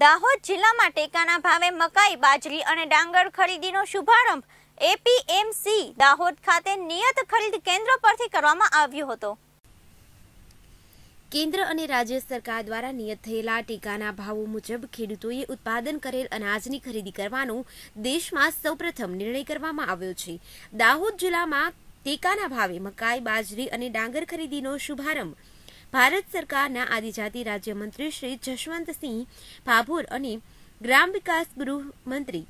દાહોદ જિલ્લામાં ટેકાના ભાવે મકાઈ બાજરી અને ડાંગર ખરીદીનો શુભારંભ એપીએમસી દાહોદ ખાતે નિયત ખરીદ કેન્દ્ર પરથી કરવામાં આવ્યો હતો કેન્દ્ર અને રાજ્ય સરકાર દ્વારા નિયત થયેલા ટેકાના ભાવો મુજબ ખેડૂતોએ ઉત્પાદન કરેલ અનાજની ખરીદી કરવાનો દેશમાં સૌપ્રથમ નિર્ણય કરવામાં આવ્યો છે દાહોદ જિલ્લામાં ટેકાના ભાવે મકાઈ બાજરી અને ડાંગર ખરીદીનો શુભારંભ ભારત સરકારના આદિજાતિ રાજ્યમંત્રી શ્રી જશવંતસિંહ ભાભોર અને ગ્રામ વિકાસ ગૃહમંત્રી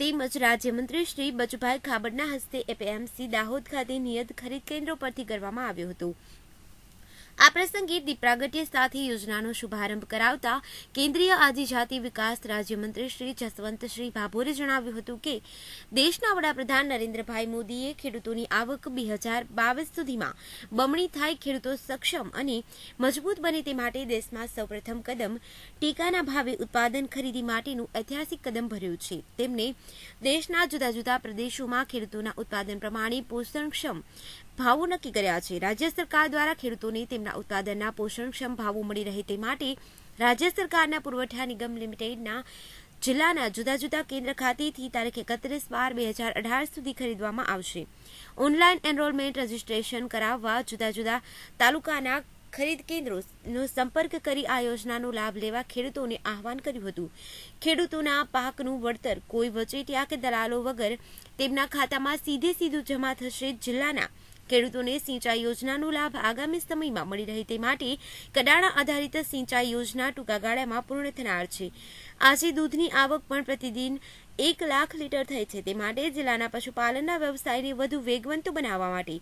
તેમજ રાજ્યમંત્રી શ્રી બચુભાઈ ખાબડના હસ્તે એપીએમસી દાહોદ ખાતે નિયત ખરીદ કેન્દ્રો પરથી કરવામાં આવ્યું હતું આ પ્રસંગે દીપ્રાગટ્ય સાથે યોજનાનો શુભારંભ કરાવતા કેન્દ્રીય આદિજાતિ વિકાસ રાજ્યમંત્રી શ્રી જસવંતશ્રી ભાભોરે જણાવ્યું હતું કે દેશના વડાપ્રધાન નરેન્દ્રભાઈ મોદીએ ખેડૂતોની આવક બે હજાર બાવીસ સુધીમાં બમણી થાય ખેડૂતો સક્ષમ અને મજબૂત બને તે માટે દેશમાં સૌપ્રથમ કદમ ટેકાના ભાવે ઉત્પાદન ખરીદી માટેનું ઐતિહાસિક કદમ ભર્યું છે તેમને દેશના જુદા જુદા પ્રદેશોમાં ખેડૂતોના ઉત્પાદન પ્રમાણે પોષણક્ષમ ભાવો નક્કી કર્યા છે રાજ્ય સરકાર દ્વારા ખેડૂતોને તેમના ઉત્પાદનના પોષણક્ષમ ભાવો મળી રહે તે માટે રાજ્ય સરકારના પુરવઠા નિગમ લિમિટેડના જિલ્લાના જુદા જુદા કેન્દ્ર ખાતેથી તારીખ એકત્રીસ બાર બે હજાર અઢાર સુધી ખરીદવામાં આવશે ઓનલાઈન એનરોલમેન્ટ રજીસ્ટ્રેશન કરાવવા જુદા જુદા તાલુકાના ખરીદ કેન્દ્રોનો સંપર્ક કરી આ યોજનાનો લાભ લેવા ખેડૂતોને આહવાન કર્યું હતું ખેડૂતોના પાકનું વળતર કોઈ વચેટિયા કે દલાલો વગર તેમના ખાતામાં સીધે સીધું જમા થશે જિલ્લાના ખેડૂતોને સિંચાઈ યોજનાનો લાભ આગામી સમયમાં મળી રહે તે માટે કડાણા આધારિત સિંચાઈ યોજના ટૂંકા ગાળામાં પૂર્ણ થનાર છે આજે દૂધની આવક પણ પ્રતિદિન એક લાખ લીટર થઈ છે તે માટે જિલ્લાના પશુપાલનના વ્યવસાયને વધુ વેગવંતો બનાવવા માટે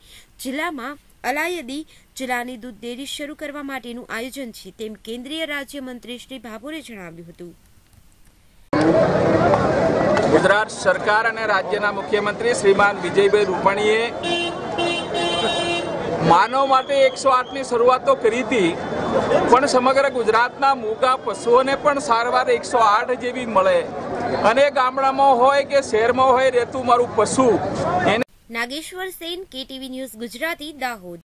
જિલ્લામાં અલાયદી જિલ્લાની દૂધ ડેરી શરૂ કરવા માટેનું આયોજન છે તેમ કેન્દ્રીય રાજ્યમંત્રી શ્રી ભાભોરે જણાવ્યું હતું ગુજરાત સરકાર અને રાજ્યના મુખ્યમંત્રી શ્રીમાન વિજયભાઈ રૂપાણીએ માનવ માટે એકસો આઠની શરૂઆત તો કરી હતી પણ સમગ્ર ગુજરાતના મૂગા પશુઓને પણ સારવાર એકસો આઠ જેવી મળે અને ગામડામાં હોય કે શહેરમાં હોય રહેતું મારું પશુ નાગેશ્વર સેન કેટીવી ન્યૂઝ ગુજરાતી દાહોદ